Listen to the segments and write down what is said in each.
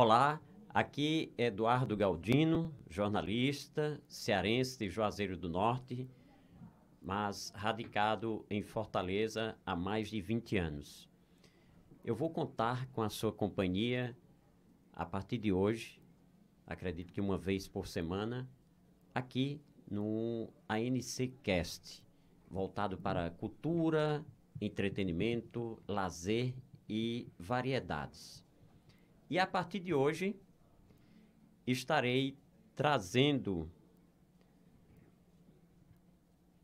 Olá, aqui é Eduardo Galdino, jornalista cearense de Juazeiro do Norte, mas radicado em Fortaleza há mais de 20 anos. Eu vou contar com a sua companhia a partir de hoje, acredito que uma vez por semana, aqui no ANC Cast, voltado para cultura, entretenimento, lazer e variedades. E a partir de hoje estarei trazendo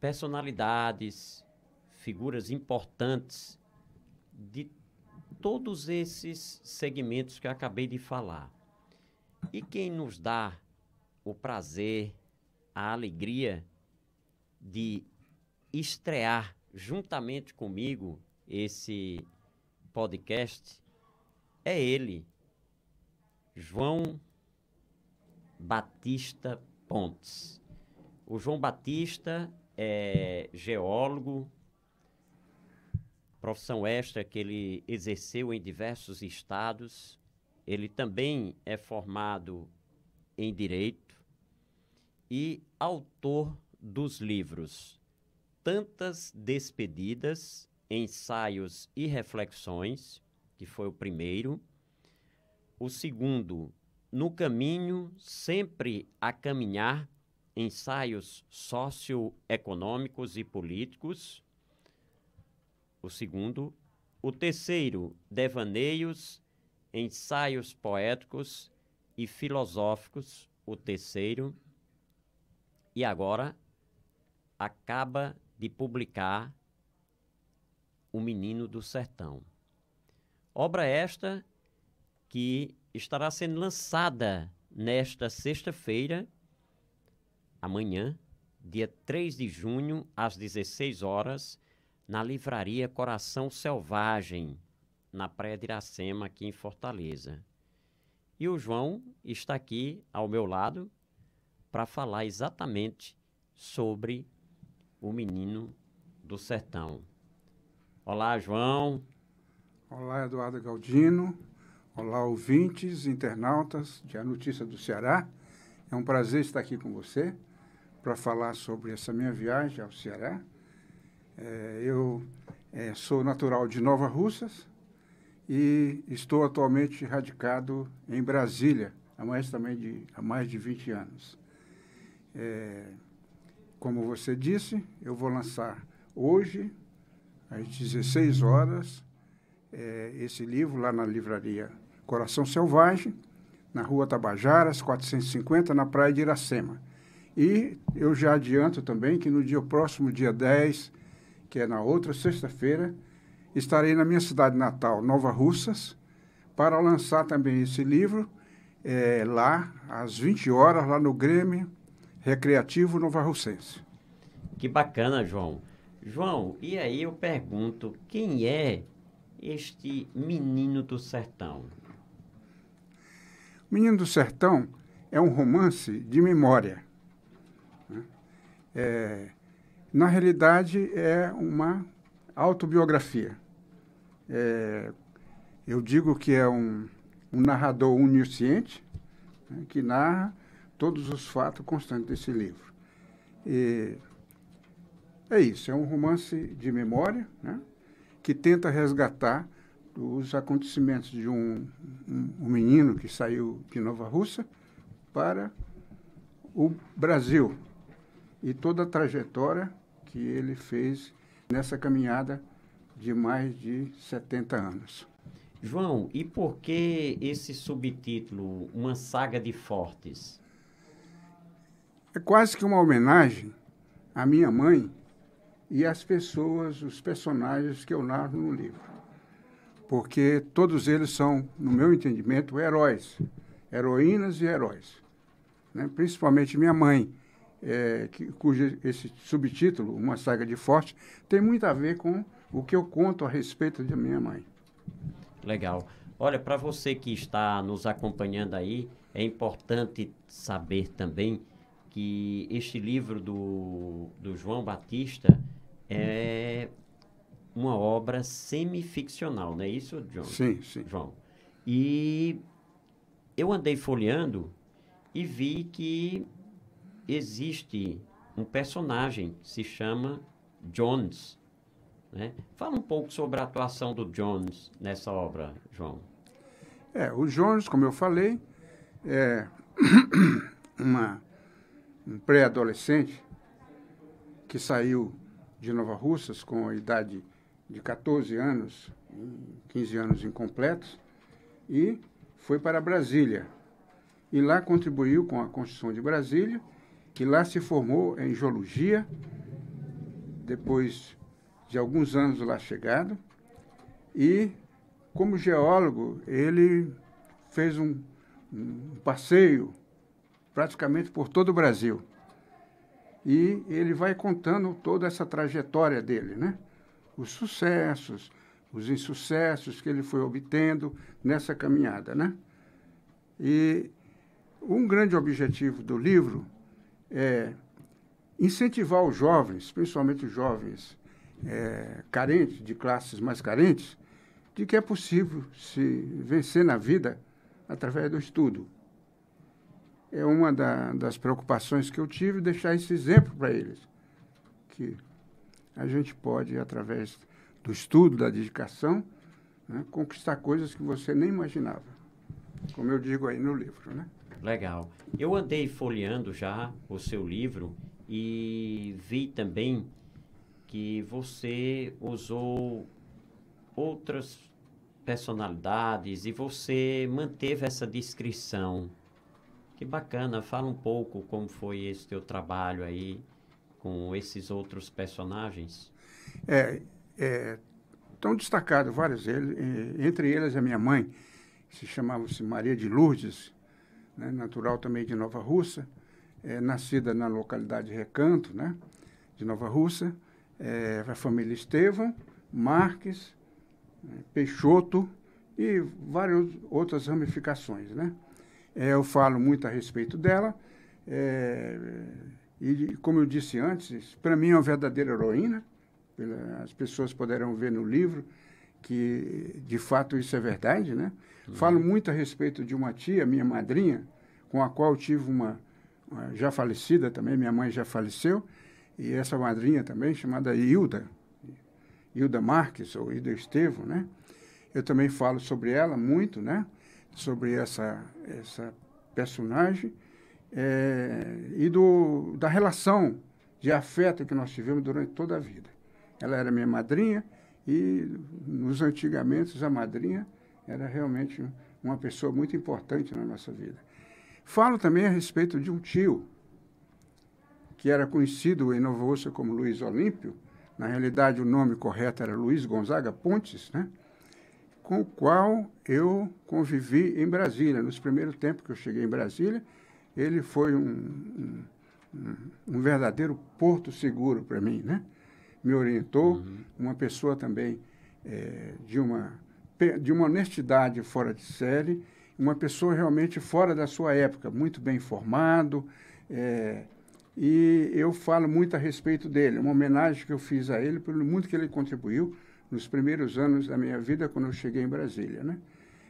personalidades, figuras importantes de todos esses segmentos que eu acabei de falar. E quem nos dá o prazer, a alegria de estrear juntamente comigo esse podcast é ele, João Batista Pontes. O João Batista é geólogo, profissão extra que ele exerceu em diversos estados. Ele também é formado em direito e autor dos livros Tantas Despedidas, Ensaios e Reflexões, que foi o primeiro, o segundo, no caminho, sempre a caminhar, ensaios socioeconômicos e políticos. O segundo. O terceiro, devaneios, ensaios poéticos e filosóficos. O terceiro. E agora, acaba de publicar O Menino do Sertão. Obra esta que estará sendo lançada nesta sexta-feira, amanhã, dia 3 de junho, às 16 horas, na livraria Coração Selvagem, na Praia de Iracema, aqui em Fortaleza. E o João está aqui ao meu lado para falar exatamente sobre o menino do sertão. Olá, João. Olá, Eduardo Galdino. Olá, ouvintes, internautas de A Notícia do Ceará. É um prazer estar aqui com você para falar sobre essa minha viagem ao Ceará. É, eu é, sou natural de Nova Russas e estou atualmente radicado em Brasília há mais, também de, há mais de 20 anos. É, como você disse, eu vou lançar hoje, às 16 horas, é, esse livro lá na livraria Coração Selvagem, na Rua Tabajaras, 450, na Praia de Iracema. E eu já adianto também que no dia próximo, dia 10, que é na outra sexta-feira, estarei na minha cidade natal, Nova Russas, para lançar também esse livro é, lá, às 20 horas, lá no Grêmio Recreativo Nova Russense. Que bacana, João. João, e aí eu pergunto, quem é este menino do sertão? Menino do Sertão é um romance de memória. Né? É, na realidade, é uma autobiografia. É, eu digo que é um, um narrador onisciente né, que narra todos os fatos constantes desse livro. E é isso, é um romance de memória né, que tenta resgatar os acontecimentos de um, um, um menino que saiu de Nova Rússia para o Brasil e toda a trajetória que ele fez nessa caminhada de mais de 70 anos. João, e por que esse subtítulo, Uma Saga de Fortes? É quase que uma homenagem à minha mãe e às pessoas, os personagens que eu narro no livro porque todos eles são, no meu entendimento, heróis, heroínas e heróis. Né? Principalmente minha mãe, é, que, cujo esse subtítulo, Uma Saga de Forte, tem muito a ver com o que eu conto a respeito de minha mãe. Legal. Olha, para você que está nos acompanhando aí, é importante saber também que este livro do, do João Batista é uma obra semificcional, não é isso, John? Sim, sim. João. E eu andei folheando e vi que existe um personagem que se chama Jones. Né? Fala um pouco sobre a atuação do Jones nessa obra, João. É, o Jones, como eu falei, é uma, um pré-adolescente que saiu de Nova Russas com a idade de 14 anos, 15 anos incompletos, e foi para Brasília. E lá contribuiu com a construção de Brasília, que lá se formou em geologia, depois de alguns anos lá chegado, e como geólogo, ele fez um, um passeio praticamente por todo o Brasil. E ele vai contando toda essa trajetória dele, né? os sucessos, os insucessos que ele foi obtendo nessa caminhada, né? E um grande objetivo do livro é incentivar os jovens, principalmente os jovens é, carentes, de classes mais carentes, de que é possível se vencer na vida através do estudo. É uma da, das preocupações que eu tive deixar esse exemplo para eles, que a gente pode, através do estudo, da dedicação, né, conquistar coisas que você nem imaginava. Como eu digo aí no livro, né? Legal. Eu andei folheando já o seu livro e vi também que você usou outras personalidades e você manteve essa descrição. Que bacana. Fala um pouco como foi esse teu trabalho aí com esses outros personagens? É, é tão destacado várias eles, é, entre elas a minha mãe, que se chamava-se Maria de Lourdes, né, natural também de Nova Russa, é, nascida na localidade Recanto, né, de Nova Russa, é, a família Estevam, Marques, né, Peixoto e várias outras ramificações, né? É, eu falo muito a respeito dela. É, e, como eu disse antes, para mim é uma verdadeira heroína. As pessoas poderão ver no livro que, de fato, isso é verdade, né? Uhum. Falo muito a respeito de uma tia, minha madrinha, com a qual tive uma, uma, já falecida também, minha mãe já faleceu, e essa madrinha também, chamada Hilda, Hilda Marques, ou Hilda Estevo, né? Eu também falo sobre ela muito, né? Sobre essa, essa personagem é, e do, da relação de afeto que nós tivemos durante toda a vida. Ela era minha madrinha e nos antigamentos a madrinha era realmente uma pessoa muito importante na nossa vida. Falo também a respeito de um tio, que era conhecido em Nova Ossa como Luiz Olímpio, na realidade o nome correto era Luiz Gonzaga Pontes, né? com o qual eu convivi em Brasília, nos primeiros tempos que eu cheguei em Brasília, ele foi um, um, um verdadeiro porto seguro para mim, né? Me orientou, uhum. uma pessoa também é, de, uma, de uma honestidade fora de série, uma pessoa realmente fora da sua época, muito bem formado, é, e eu falo muito a respeito dele, é uma homenagem que eu fiz a ele pelo muito que ele contribuiu nos primeiros anos da minha vida quando eu cheguei em Brasília, né?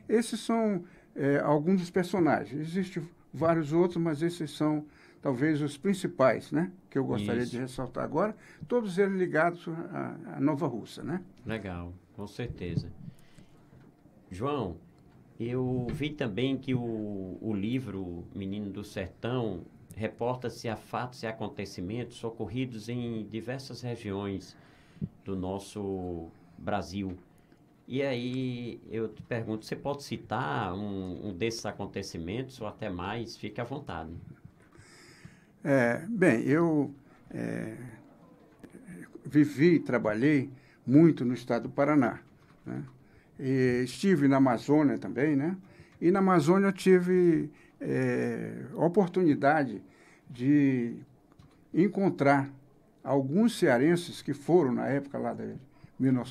Esses são é, alguns dos personagens. Existe vários outros, mas esses são talvez os principais, né? Que eu gostaria Isso. de ressaltar agora, todos eles ligados à, à Nova Russa, né? Legal, com certeza. João, eu vi também que o, o livro Menino do Sertão reporta-se a fatos e acontecimentos ocorridos em diversas regiões do nosso Brasil. E aí eu te pergunto, você pode citar um, um desses acontecimentos ou até mais? Fique à vontade. É, bem, eu é, vivi e trabalhei muito no estado do Paraná. Né? estive na Amazônia também, né? E na Amazônia eu tive é, oportunidade de encontrar alguns cearenses que foram na época lá da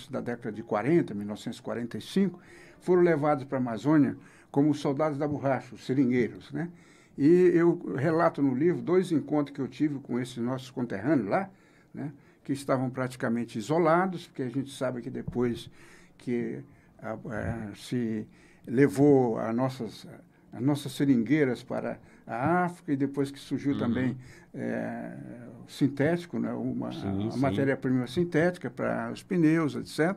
da década de 40, 1945, foram levados para a Amazônia como soldados da borracha, os seringueiros, né? E eu relato no livro dois encontros que eu tive com esses nossos conterrâneos lá, né? Que estavam praticamente isolados, porque a gente sabe que depois que a, ah, a, eh, se levou as nossas, as nossas seringueiras para a África e depois que surgiu uhum. também é, o sintético, né, uma, a matéria-prima sintética para os pneus, etc.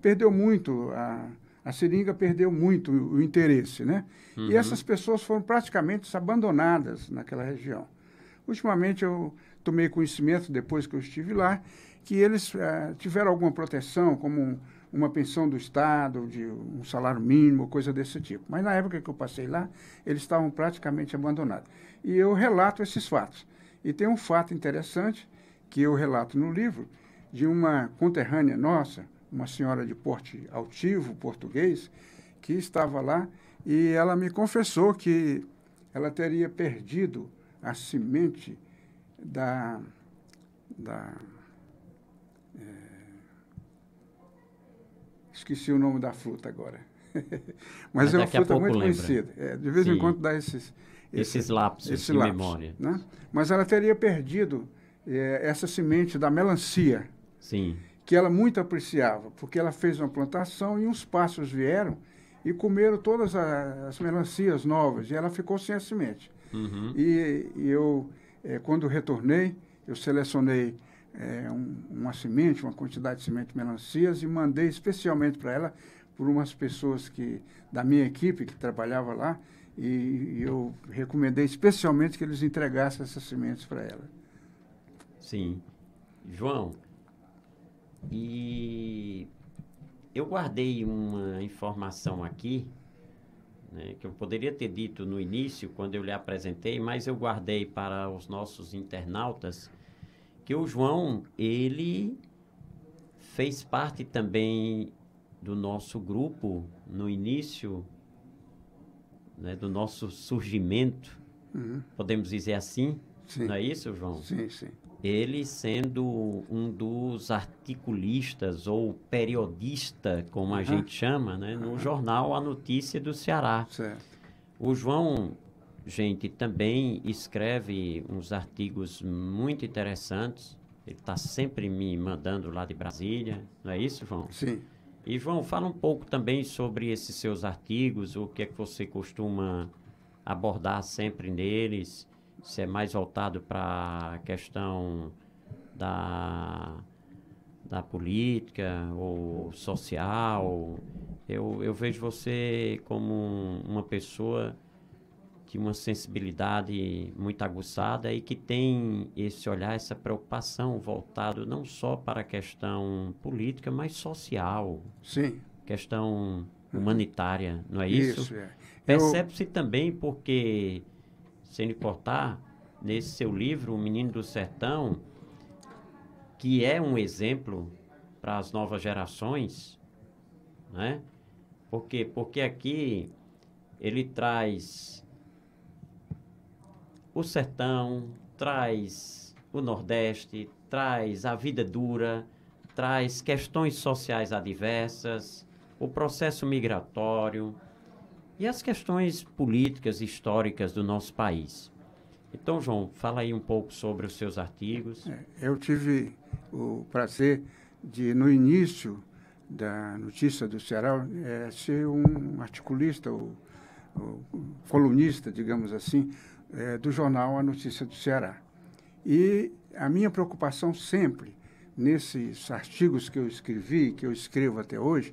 Perdeu muito, a, a seringa perdeu muito o, o interesse, né? Uhum. E essas pessoas foram praticamente abandonadas naquela região. Ultimamente eu tomei conhecimento, depois que eu estive lá, que eles uh, tiveram alguma proteção, como um, uma pensão do Estado, de um salário mínimo, coisa desse tipo. Mas na época que eu passei lá, eles estavam praticamente abandonados. E eu relato esses fatos. E tem um fato interessante que eu relato no livro de uma conterrânea nossa, uma senhora de porte altivo português, que estava lá e ela me confessou que ela teria perdido a semente da, da esqueci o nome da fruta agora. Mas, Mas é uma fruta muito lembra. conhecida. É, de vez Sim. em quando dá esses... Esse, esses lápis, esse de lapso, memória. Né? Mas ela teria perdido é, essa semente da melancia. Sim. Que ela muito apreciava, porque ela fez uma plantação e uns pássaros vieram e comeram todas as melancias novas e ela ficou sem a semente. Uhum. E, e eu, é, quando retornei, eu selecionei é, um, uma semente, uma quantidade de semente de melancias e mandei especialmente para ela por umas pessoas que da minha equipe que trabalhava lá e, e eu recomendei especialmente que eles entregassem essas sementes para ela. Sim. João, e eu guardei uma informação aqui né, que eu poderia ter dito no início, quando eu lhe apresentei, mas eu guardei para os nossos internautas que o João, ele fez parte também do nosso grupo no início, né, do nosso surgimento, uhum. podemos dizer assim, sim. não é isso, João? Sim, sim. Ele sendo um dos articulistas ou periodista, como uhum. a gente chama, né, no uhum. jornal A Notícia do Ceará. Certo. O João gente também escreve uns artigos muito interessantes. Ele está sempre me mandando lá de Brasília, não é isso, João? Sim. E, João, fala um pouco também sobre esses seus artigos, o que é que você costuma abordar sempre neles, se é mais voltado para a questão da, da política ou social. Eu, eu vejo você como uma pessoa que uma sensibilidade muito aguçada e que tem esse olhar, essa preocupação voltado não só para a questão política, mas social. Sim. Questão é. humanitária, não é isso? Isso, é. Percebe-se Eu... também porque, sem lhe cortar, nesse seu livro, O Menino do Sertão, que é um exemplo para as novas gerações, né? Porque, porque aqui ele traz o sertão, traz o Nordeste, traz a vida dura, traz questões sociais adversas, o processo migratório e as questões políticas e históricas do nosso país. Então, João, fala aí um pouco sobre os seus artigos. É, eu tive o prazer de, no início da notícia do Ceará, é, ser um articulista ou, ou colunista, digamos assim, é, do jornal A Notícia do Ceará. E a minha preocupação sempre nesses artigos que eu escrevi, que eu escrevo até hoje,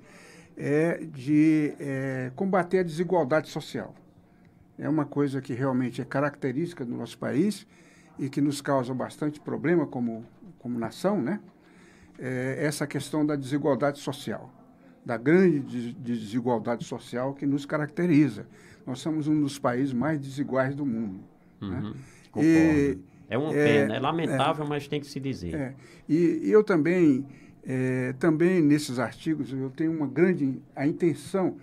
é de é, combater a desigualdade social. É uma coisa que realmente é característica do nosso país e que nos causa bastante problema como, como nação, né? É essa questão da desigualdade social, da grande desigualdade social que nos caracteriza. Nós somos um dos países mais desiguais do mundo. Né? Uhum. Né? E, é, um, é, é, é lamentável, mas tem que se dizer. É. E, e, eu também, é, também nesses artigos, eu tenho uma grande a intenção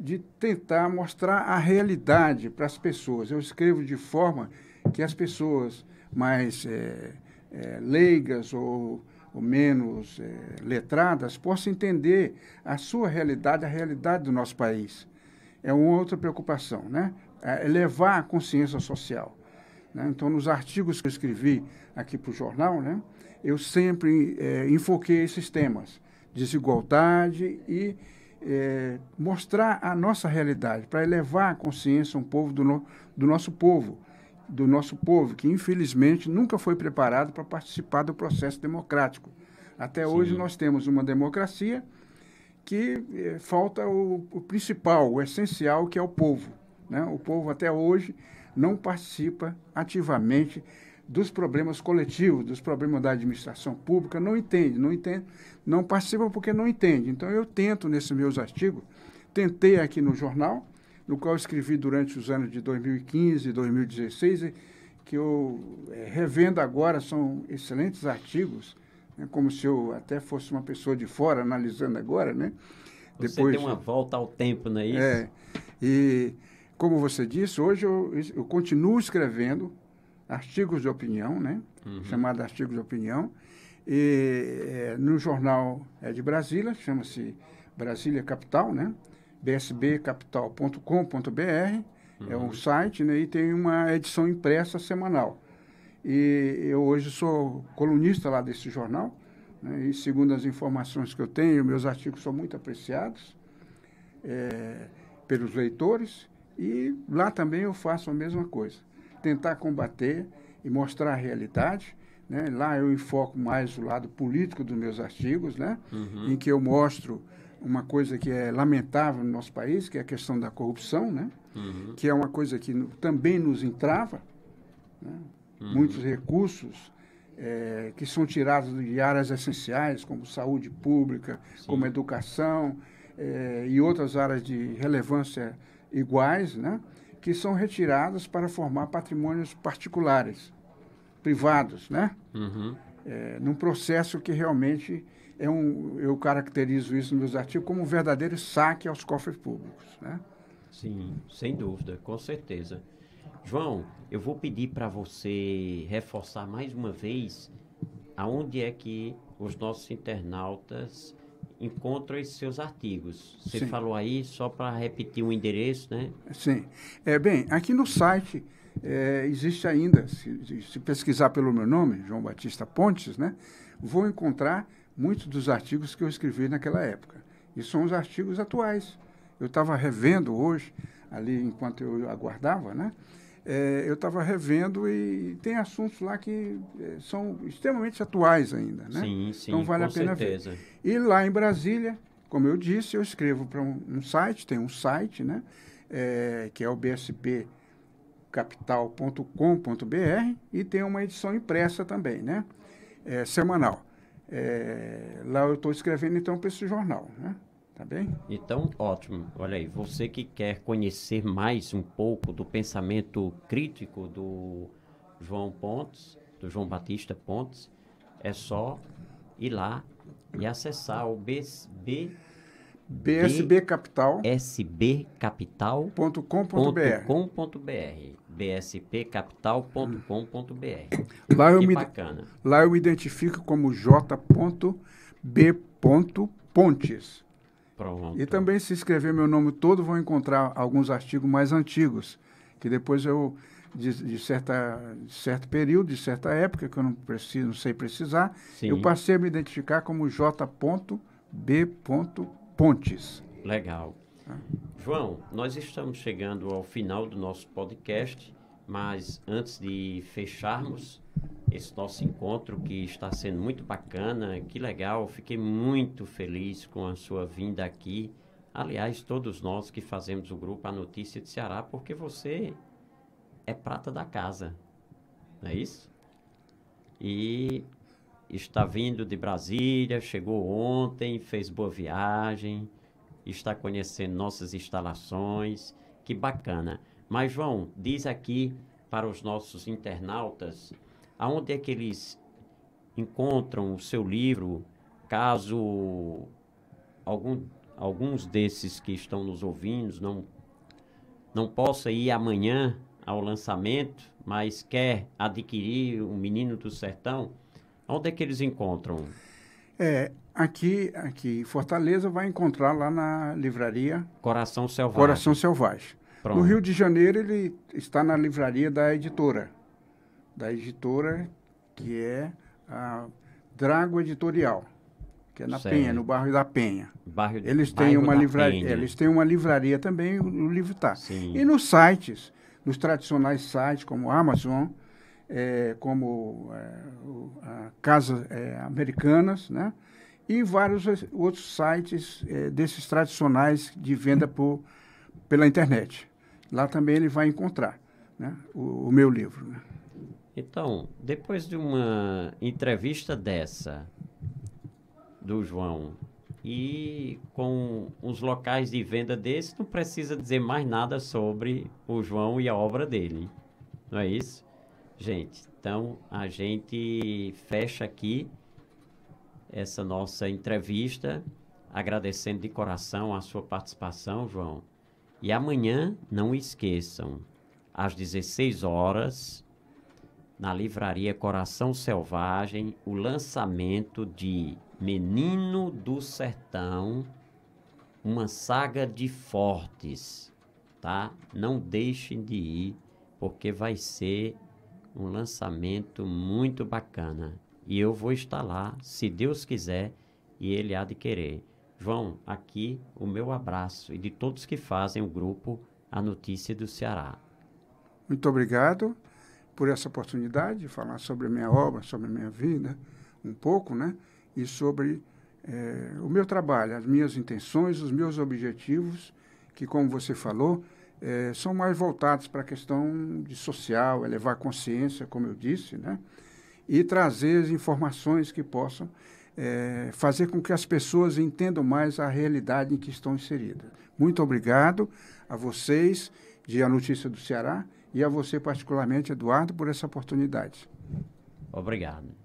de tentar mostrar a realidade para as pessoas. Eu escrevo de forma que as pessoas mais é, leigas ou ou menos é, letradas possam entender a sua realidade, a realidade do nosso país. É uma outra preocupação, né? É a consciência social. Né? Então, nos artigos que eu escrevi aqui para o jornal, né, eu sempre é, enfoquei esses temas, desigualdade e é, mostrar a nossa realidade, para elevar a consciência um povo do, no, do nosso povo, do nosso povo, que infelizmente nunca foi preparado para participar do processo democrático. Até Sim. hoje nós temos uma democracia que é, falta o, o, principal, o essencial, que é o povo. Né? O povo até hoje não participa ativamente dos problemas coletivos, dos problemas da administração pública, não entende, não entende, não participa porque não entende. Então eu tento nesses meus artigos, tentei aqui no jornal, no qual escrevi durante os anos de 2015 e 2016, que eu eh, revendo agora, são excelentes artigos, né, como se eu até fosse uma pessoa de fora analisando agora, né? Você Depois, tem uma volta ao tempo, não é isso? É. E como você disse, hoje eu, eu continuo escrevendo artigos de opinião, né? Uhum. Chamado artigos de opinião. E, é, no jornal é de Brasília, chama-se Brasília Capital, né? bsbcapital.com.br é um uhum. site né, e tem uma edição impressa semanal. E eu hoje sou colunista lá desse jornal, né, e segundo as informações que eu tenho, meus artigos são muito apreciados é, pelos leitores. E lá também eu faço a mesma coisa. Tentar combater e mostrar a realidade. Né? Lá eu enfoco mais o lado político dos meus artigos, né? Uhum. em que eu mostro uma coisa que é lamentável no nosso país, que é a questão da corrupção, né? Uhum. que é uma coisa que no, também nos entrava. Né? Uhum. Muitos recursos é, que são tirados de áreas essenciais, como saúde pública, Sim. como educação é, e outras áreas de relevância iguais, né, que são retiradas para formar patrimônios particulares, privados, né? Uhum. É, num processo que realmente é um, eu caracterizo isso nos artigos como um verdadeiro saque aos cofres públicos, né? Sim, sem dúvida, com certeza. João, eu vou pedir para você reforçar mais uma vez aonde é que os nossos internautas encontra os seus artigos. Você Sim. falou aí, só para repetir o um endereço, né? Sim. É, bem, aqui no site é, existe ainda, se, se, pesquisar pelo meu nome, João Batista Pontes, né? Vou encontrar muitos dos artigos que eu escrevi naquela época. E são os artigos atuais. Eu estava revendo hoje, ali enquanto eu aguardava, né? é, eu estava revendo e tem assuntos lá que é, são extremamente atuais ainda, né? Sim, então sim, então vale a pena certeza. ver. E lá em Brasília, como eu disse, eu escrevo para um, um, site, tem um site, né? É, que é o bspcapital.com.br e tem uma edição impressa também, né? É, semanal. É, lá eu estou escrevendo então para esse jornal, né? Tá bem? Então, ótimo. Olha aí, você que quer conhecer mais um pouco do pensamento crítico do João Pontes, do João Batista Pontes, é só ir lá e acessar o BSB BSB Capital. sbcapital.com.br. bspcapital.com.br. Lá eu me bacana. lá eu identifico como j.b.pontes Pontes. E também, se escrever meu nome todo, vão encontrar alguns artigos mais antigos, que depois eu, de, de certa, de certo período, de certa época, que eu não, preciso, não sei precisar, Sim. eu passei a me identificar como J.B.Pontes. Pontes. Legal. Tá? João, nós estamos chegando ao final do nosso podcast, mas antes de fecharmos, esse nosso encontro que está sendo muito bacana. Que legal, fiquei muito feliz com a sua vinda aqui. Aliás, todos nós que fazemos o grupo A Notícia de Ceará, porque você é prata da casa, não é isso? E está vindo de Brasília, chegou ontem, fez boa viagem, está conhecendo nossas instalações. Que bacana. Mas, João, diz aqui para os nossos internautas aonde é que eles encontram o seu livro, caso algum, alguns desses que estão nos ouvindo não, não possa ir amanhã ao lançamento, mas quer adquirir o Menino do Sertão, onde é que eles encontram? É, aqui, aqui em Fortaleza vai encontrar lá na livraria Coração Selvagem. Coração Selvagem. Pronto. No Rio de Janeiro ele está na livraria da editora da editora, que é a Drago Editorial, que é na certo. Penha, no bairro da Penha. Bairro, eles têm uma livraria, eles têm uma livraria também, o livro está. E nos sites, nos tradicionais sites como Amazon, é, como é, Casas é, Americanas, né? E vários outros sites é, desses tradicionais de venda por, pela internet. Lá também ele vai encontrar né? o, o meu livro. Né? Então, depois de uma entrevista dessa do João e com os locais de venda desse, não precisa dizer mais nada sobre o João e a obra dele. Não é isso? Gente, então a gente fecha aqui essa nossa entrevista, agradecendo de coração a sua participação, João. E amanhã, não esqueçam, às 16 horas, na livraria Coração Selvagem, o lançamento de Menino do Sertão, uma saga de fortes, tá? Não deixem de ir, porque vai ser um lançamento muito bacana. E eu vou estar lá, se Deus quiser, e ele há de querer. João, aqui o meu abraço e de todos que fazem o grupo A Notícia do Ceará. Muito obrigado por essa oportunidade de falar sobre a minha obra, sobre a minha vida, um pouco, né? E sobre é, o meu trabalho, as minhas intenções, os meus objetivos, que, como você falou, é, são mais voltados para a questão de social, elevar é a consciência, como eu disse, né? E trazer as informações que possam é, fazer com que as pessoas entendam mais a realidade em que estão inseridas. Muito obrigado a vocês de A Notícia do Ceará e a você particularmente, Eduardo, por essa oportunidade. Obrigado.